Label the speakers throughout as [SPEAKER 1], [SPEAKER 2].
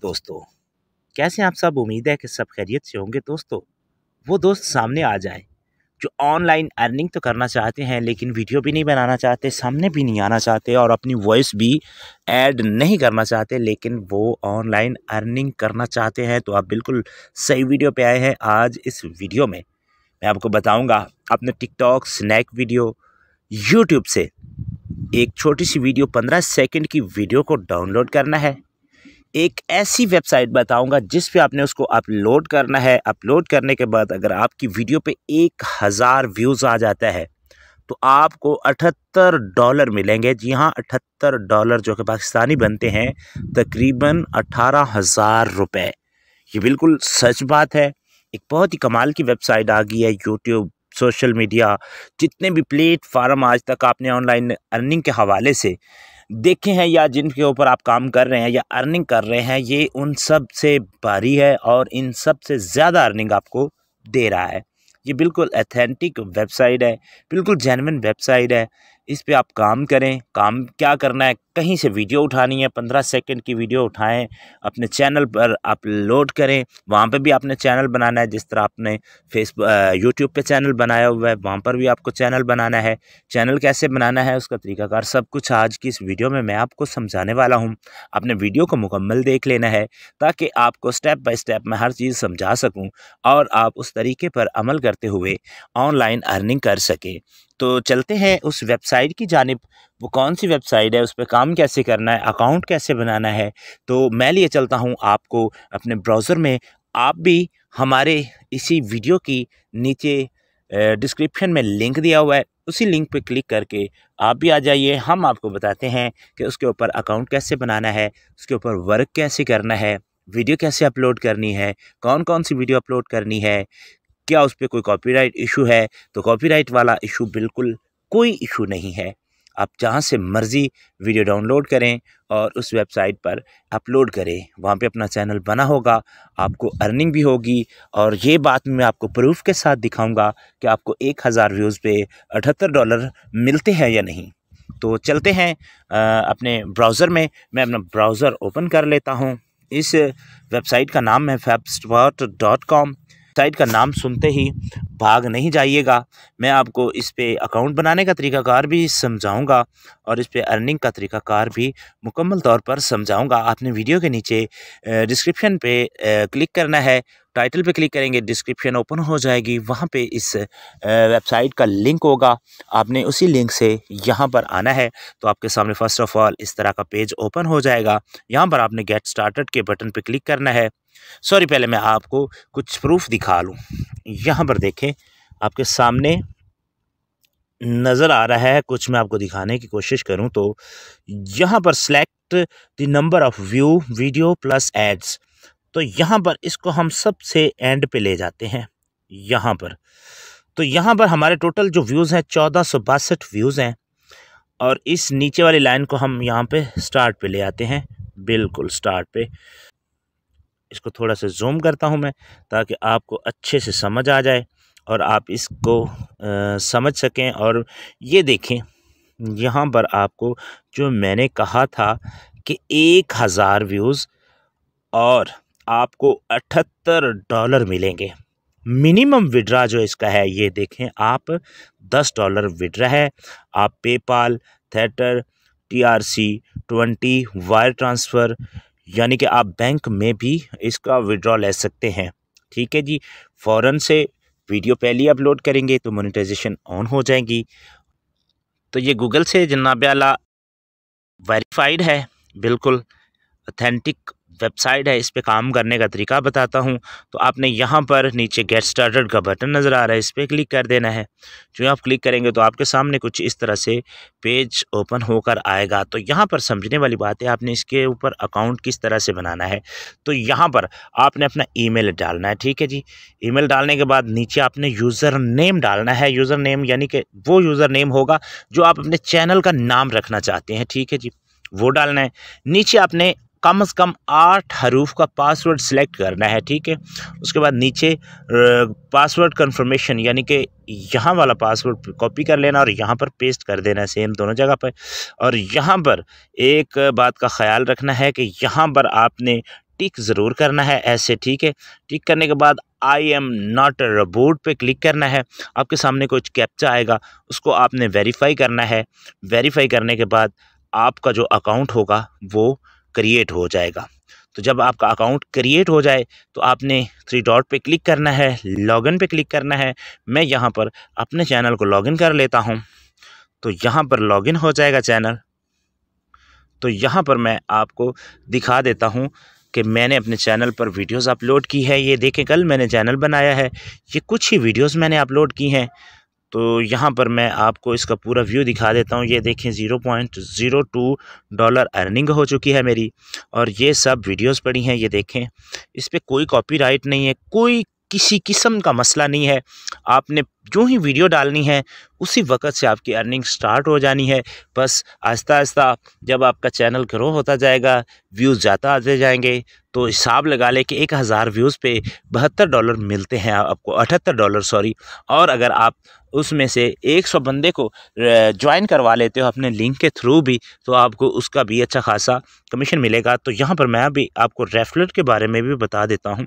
[SPEAKER 1] दोस्तों कैसे आप सब उम्मीद है कि सब खैरियत से होंगे दोस्तों वो दोस्त सामने आ जाए जो ऑनलाइन अर्निंग तो करना चाहते हैं लेकिन वीडियो भी नहीं बनाना चाहते सामने भी नहीं आना चाहते और अपनी वॉइस भी ऐड नहीं करना चाहते लेकिन वो ऑनलाइन अर्निंग करना चाहते हैं तो आप बिल्कुल सही वीडियो पे आए हैं आज इस वीडियो में मैं आपको बताऊंगा अपने टिकटॉक स्नैक वीडियो यूट्यूब से एक छोटी सी वीडियो पंद्रह सेकेंड की वीडियो को डाउनलोड करना है एक ऐसी वेबसाइट बताऊंगा जिस पे आपने उसको अपलोड करना है अपलोड करने के बाद अगर आपकी वीडियो पे एक हज़ार व्यूज़ आ जाता है तो आपको अठहत्तर डॉलर मिलेंगे जी हाँ अठहत्तर डॉलर जो कि पाकिस्तानी बनते हैं तकरीबन अठारह हज़ार रुपये ये बिल्कुल सच बात है एक बहुत ही कमाल की वेबसाइट आ गई है यूट्यूब सोशल मीडिया जितने भी प्लेटफार्म आज तक आपने ऑनलाइन अर्निंग के हवाले से देखे हैं या जिनके ऊपर आप काम कर रहे हैं या अर्निंग कर रहे हैं ये उन सब से भारी है और इन सब से ज़्यादा अर्निंग आपको दे रहा है ये बिल्कुल अथेंटिक वेबसाइट है बिल्कुल जेनविन वेबसाइट है इस पर आप काम करें काम क्या करना है कहीं से वीडियो उठानी है पंद्रह सेकंड की वीडियो उठाएं अपने चैनल पर अपलोड करें वहाँ पे भी आपने चैनल बनाना है जिस तरह आपने फेसबुक यूट्यूब पे चैनल बनाया हुआ है वहाँ पर भी आपको चैनल बनाना है चैनल कैसे बनाना है उसका तरीकाकार सब कुछ आज की इस वीडियो में मैं आपको समझाने वाला हूँ अपने वीडियो को मुकम्मल देख लेना है ताकि आपको स्टेप बाई स्टेप मैं हर चीज़ समझा सकूँ और आप उस तरीके पर अमल करते हुए ऑनलाइन अर्निंग कर सकें तो चलते हैं उस वेबसाइट की जानब वो कौन सी वेबसाइट है उस पर काम कैसे करना है अकाउंट कैसे बनाना है तो मैं लिए चलता हूँ आपको अपने ब्राउज़र में आप भी हमारे इसी वीडियो की नीचे डिस्क्रिप्शन में लिंक दिया हुआ है उसी लिंक पर क्लिक करके आप भी आ जाइए हम आपको बताते हैं कि उसके ऊपर अकाउंट कैसे बनाना है उसके ऊपर वर्क कैसे करना है वीडियो कैसे अपलोड करनी है कौन कौन सी वीडियो अपलोड करनी है क्या उस पर कोई कॉपीराइट इशू है तो कॉपीराइट वाला इशू बिल्कुल कोई इशू नहीं है आप जहाँ से मर्ज़ी वीडियो डाउनलोड करें और उस वेबसाइट पर अपलोड करें वहाँ पे अपना चैनल बना होगा आपको अर्निंग भी होगी और ये बात मैं आपको प्रूफ के साथ दिखाऊंगा कि आपको एक हज़ार व्यूज़ पे अठहत्तर डॉलर मिलते हैं या नहीं तो चलते हैं अपने ब्राउज़र में मैं अपना ब्राउज़र ओपन कर लेता हूँ इस वेबसाइट का नाम है फेबस्टॉट डॉट कॉम साइट का नाम सुनते ही भाग नहीं जाइएगा मैं आपको इस पर अकाउंट बनाने का तरीकाकार भी समझाऊंगा और इस पर अर्निंग का तरीकाकार भी मुकम्मल तौर पर समझाऊंगा आपने वीडियो के नीचे डिस्क्रिप्शन पे क्लिक करना है टाइटल पे क्लिक करेंगे डिस्क्रिप्शन ओपन हो जाएगी वहाँ पे इस वेबसाइट का लिंक होगा आपने उसी लिंक से यहाँ पर आना है तो आपके सामने फ़र्स्ट ऑफ ऑल इस तरह का पेज ओपन हो जाएगा यहाँ पर आपने गेट स्टार्टेड के बटन पे क्लिक करना है सॉरी पहले मैं आपको कुछ प्रूफ दिखा लूँ यहाँ पर देखें आपके सामने नज़र आ रहा है कुछ मैं आपको दिखाने की कोशिश करूँ तो यहाँ पर select the number of view video plus ads तो यहाँ पर इसको हम सबसे एंड पे ले जाते हैं यहाँ पर तो यहाँ पर हमारे टोटल जो व्यूज़ हैं चौदह सौ बासठ व्यूज़ हैं और इस नीचे वाली लाइन को हम यहाँ पे स्टार्ट पे ले आते हैं बिल्कुल स्टार्ट पे इसको थोड़ा सा जूम करता हूँ मैं ताकि आपको अच्छे से समझ आ जाए और आप इसको आ, समझ सकें और ये देखें यहाँ पर आपको जो मैंने कहा था कि एक हज़ार व्यूज़ और आपको अठहत्तर डॉलर मिलेंगे मिनिमम विड्रा जो इसका है ये देखें आप दस डॉलर विड्रा है आप पेपाल थेटर सी ट्वेंटी वायर ट्रांसफ़र यानी कि आप बैंक में भी इसका विड्रॉ ले सकते हैं ठीक है जी फ़ौर से वीडियो पहले अपलोड करेंगे तो मोनिटाइजेशन ऑन हो जाएगी तो ये गूगल से जनाब आला वेरीफाइड है बिल्कुल अथेंटिक वेबसाइट है इस पर काम करने का तरीका बताता हूँ तो आपने यहाँ पर नीचे गेट स्टार्टेड का बटन नज़र आ रहा है इस पर क्लिक कर देना है जो आप क्लिक करेंगे तो आपके सामने कुछ इस तरह से पेज ओपन होकर आएगा तो यहाँ पर समझने वाली बात है आपने इसके ऊपर अकाउंट किस तरह से बनाना है तो यहाँ पर आपने अपना ई डालना है ठीक है जी ई डालने के बाद नीचे आपने यूज़र नेम डालना है यूज़र नेम यानी कि वो यूज़र नेम होगा जो आप अपने चैनल का नाम रखना चाहते हैं ठीक है जी वो डालना है नीचे आपने कम से कम आठ हरूफ का पासवर्ड सेलेक्ट करना है ठीक है उसके बाद नीचे पासवर्ड कंफर्मेशन यानी कि यहाँ वाला पासवर्ड कॉपी कर लेना और यहाँ पर पेस्ट कर देना है सेम दोनों जगह पर और यहाँ पर एक बात का ख्याल रखना है कि यहाँ पर आपने टिक ज़रूर करना है ऐसे ठीक है टिक करने के बाद आई एम नॉट रबोट पे क्लिक करना है आपके सामने कुछ कैप्चा आएगा उसको आपने वेरीफाई करना है वेरीफाई करने के बाद आपका जो अकाउंट होगा वो क्रिएट हो जाएगा तो जब आपका अकाउंट क्रिएट हो जाए तो आपने थ्री डॉट पे क्लिक करना है लॉगिन पे क्लिक करना है मैं यहाँ पर अपने चैनल को लॉगिन कर लेता हूँ तो यहाँ पर लॉगिन हो जाएगा चैनल तो यहाँ पर मैं आपको दिखा देता हूँ कि मैंने अपने चैनल पर वीडियोस अपलोड की है ये देखें कल मैंने चैनल बनाया है ये कुछ ही वीडियोज़ मैंने अपलोड की हैं तो यहाँ पर मैं आपको इसका पूरा व्यू दिखा देता हूँ ये देखें zero point zero two dollar earning हो चुकी है मेरी और ये सब वीडियोस पड़ी हैं ये देखें इस पर कोई कॉपीराइट नहीं है कोई किसी किस्म का मसला नहीं है आपने जो ही वीडियो डालनी है उसी वक्त से आपकी अर्निंग स्टार्ट हो जानी है बस आहिस्ता आहिस्ता जब आपका चैनल ग्रो होता जाएगा व्यूज़ ज़्यादा आते जाएंगे तो हिसाब लगा लें कि एक हज़ार व्यूज़ पे बहत्तर डॉलर मिलते हैं आपको अठहत्तर डॉलर सॉरी और अगर आप उसमें से एक सौ बंदे को ज्वाइन करवा लेते हो अपने लिंक के थ्रू भी तो आपको उसका भी अच्छा खासा कमीशन मिलेगा तो यहाँ पर मैं भी आपको रेफरल के बारे में भी बता देता हूँ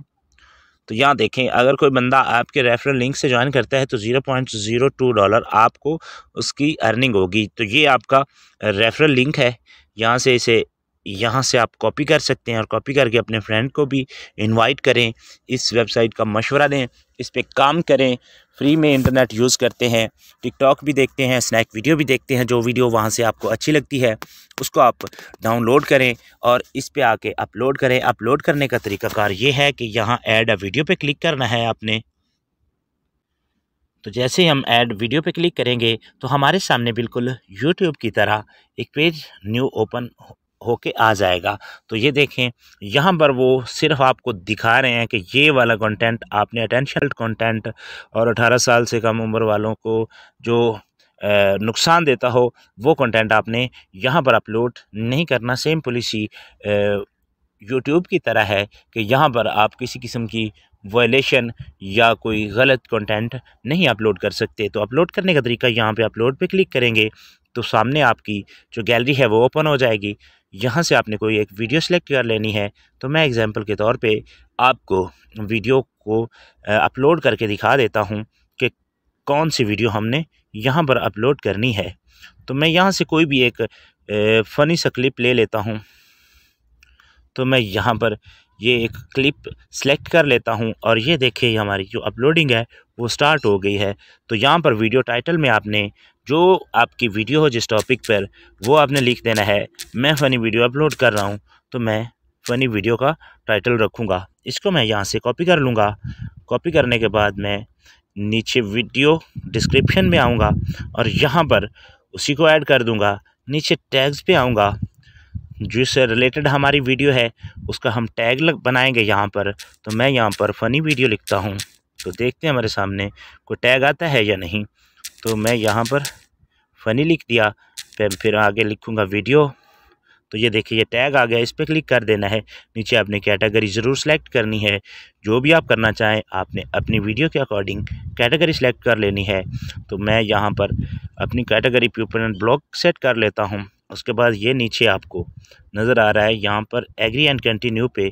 [SPEAKER 1] तो यहाँ देखें अगर कोई बंदा आपके रेफरल लिंक से ज्वाइन करता है तो zero point zero two dollar आपको उसकी अर्निंग होगी तो ये आपका रेफरल लिंक है यहाँ से इसे यहाँ से आप कॉपी कर सकते हैं और कॉपी करके अपने फ्रेंड को भी इनवाइट करें इस वेबसाइट का मशवरा दें इस पर काम करें फ्री में इंटरनेट यूज़ करते हैं टिकटॉक भी देखते हैं स्नैक वीडियो भी देखते हैं जो वीडियो वहाँ से आपको अच्छी लगती है उसको आप डाउनलोड करें और इस पर आके अपलोड करें अपलोड करने का तरीकाकार ये है कि यहाँ ऐड अ वीडियो पर क्लिक करना है आपने तो जैसे ही हम ऐड वीडियो पे क्लिक करेंगे तो हमारे सामने बिल्कुल यूट्यूब की तरह एक पेज न्यू ओपन होके आ जाएगा तो ये देखें यहाँ पर वो सिर्फ आपको दिखा रहे हैं कि ये वाला कंटेंट आपने अटेंशन कंटेंट और 18 साल से कम उम्र वालों को जो नुकसान देता हो वो कंटेंट आपने यहाँ पर अपलोड नहीं करना सेम पॉलिसी यूट्यूब की तरह है कि यहाँ पर आप किसी किस्म की वायलेशन या कोई गलत कंटेंट नहीं अपलोड कर सकते तो अपलोड करने का तरीका यहाँ पे अपलोड पे क्लिक करेंगे तो सामने आपकी जो गैलरी है वो ओपन हो जाएगी यहाँ से आपने कोई एक वीडियो सेलेक्ट कर लेनी है तो मैं एग्ज़ाम्पल के तौर पे आपको वीडियो को अपलोड करके दिखा देता हूँ कि कौन सी वीडियो हमने यहाँ पर अपलोड करनी है तो मैं यहाँ से कोई भी एक फ़नी सा क्लिप ले लेता हूँ तो मैं यहाँ पर ये एक क्लिप सेलेक्ट कर लेता हूँ और ये देखिए हमारी जो अपलोडिंग है वो स्टार्ट हो गई है तो यहाँ पर वीडियो टाइटल में आपने जो आपकी वीडियो हो जिस टॉपिक पर वो आपने लिख देना है मैं फ़नी वीडियो अपलोड कर रहा हूँ तो मैं फ़नी वीडियो का टाइटल रखूँगा इसको मैं यहाँ से कॉपी कर लूँगा कॉपी करने के बाद मैं नीचे वीडियो डिस्क्रिप्शन में आऊँगा और यहाँ पर उसी को ऐड कर दूँगा नीचे टैग्स पे आऊँगा जिससे रिलेटेड हमारी वीडियो है उसका हम टैग लग बनाएंगे यहाँ पर तो मैं यहाँ पर फ़नी वीडियो लिखता हूँ तो देखते हैं हमारे सामने कोई टैग आता है या नहीं तो मैं यहाँ पर फ़नी लिख दिया फिर फिर आगे लिखूँगा वीडियो तो ये देखिए ये टैग आ गया इस पर क्लिक कर देना है नीचे आपने कैटेगरी ज़रूर सेलेक्ट करनी है जो भी आप करना चाहें आपने अपनी वीडियो के अकॉर्डिंग कैटेगरी सेलेक्ट कर लेनी है तो मैं यहाँ पर अपनी कैटेगरी प्यूपन ब्लॉक सेट कर लेता हूँ उसके बाद ये नीचे आपको नज़र आ रहा है यहाँ पर एग्री एंड कंटिन्यू पे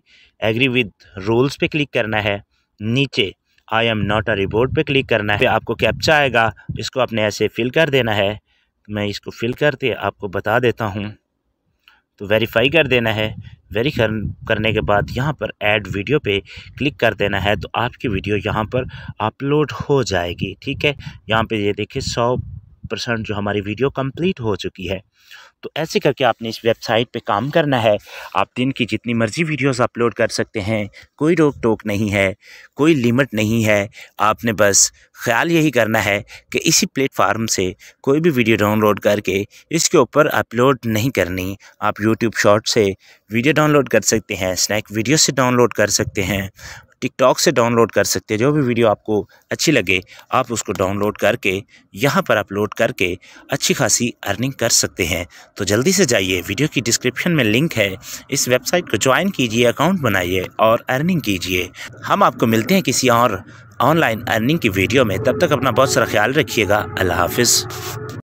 [SPEAKER 1] एग्री विद रूल्स पे क्लिक करना है नीचे I am not a report पे क्लिक करना है आपको कैप्चा आएगा इसको आपने ऐसे फिल कर देना है मैं इसको फिल करके आपको बता देता हूँ तो वेरीफाई कर देना है वेरी करने के बाद यहाँ पर ऐड वीडियो पे क्लिक कर देना है तो आपकी वीडियो यहाँ पर अपलोड हो जाएगी ठीक है यहाँ पे ये देखिए सौ परसेंट जो हमारी वीडियो कंप्लीट हो चुकी है तो ऐसे करके आपने इस वेबसाइट पे काम करना है आप दिन की जितनी मर्ज़ी वीडियोस अपलोड कर सकते हैं कोई रोक टोक नहीं है कोई लिमिट नहीं है आपने बस ख्याल यही करना है कि इसी प्लेटफार्म से कोई भी वीडियो डाउनलोड करके इसके ऊपर अपलोड नहीं करनी आप यूट्यूब शॉर्ट से वीडियो डाउनलोड कर सकते हैं स्नैक वीडियो से डाउनलोड कर सकते हैं टिकटॉक से डाउनलोड कर सकते हैं जो भी वीडियो आपको अच्छी लगे आप उसको डाउनलोड करके यहाँ पर अपलोड करके अच्छी खासी अर्निंग कर सकते हैं तो जल्दी से जाइए वीडियो की डिस्क्रिप्शन में लिंक है इस वेबसाइट को ज्वाइन कीजिए अकाउंट बनाइए और अर्निंग कीजिए हम आपको मिलते हैं किसी और ऑनलाइन अर्निंग की वीडियो में तब तक अपना बहुत सारा ख्याल रखिएगा अल्लाह हाफिज़